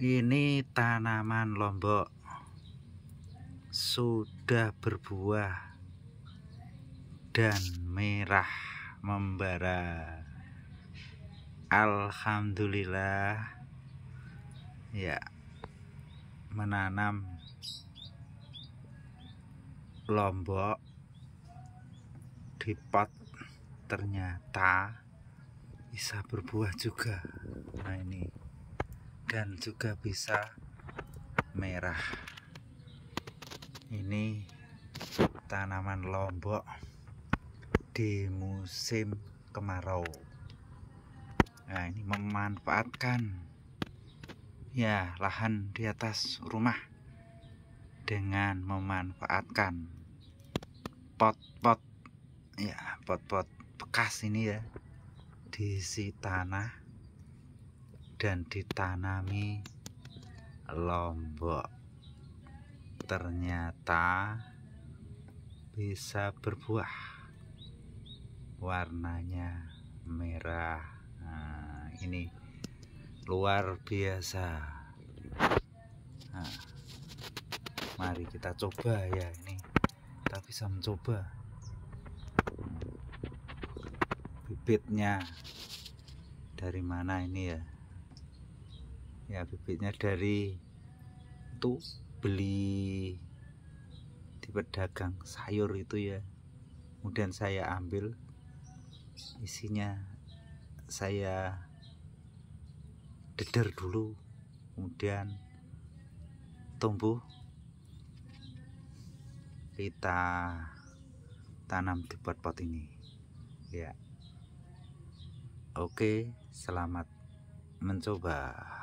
ini tanaman lombok sudah berbuah dan merah membara Alhamdulillah ya menanam lombok di pot ternyata bisa berbuah juga nah ini dan juga bisa merah ini tanaman lombok di musim kemarau nah ini memanfaatkan ya lahan di atas rumah dengan memanfaatkan pot-pot ya pot-pot bekas ini ya diisi tanah dan ditanami lombok ternyata bisa berbuah warnanya merah nah, ini luar biasa nah, mari kita coba ya ini kita bisa mencoba bibitnya dari mana ini ya ya bibitnya dari itu beli di pedagang sayur itu ya kemudian saya ambil isinya saya deder dulu kemudian tumbuh kita tanam di pot-pot ini ya oke selamat mencoba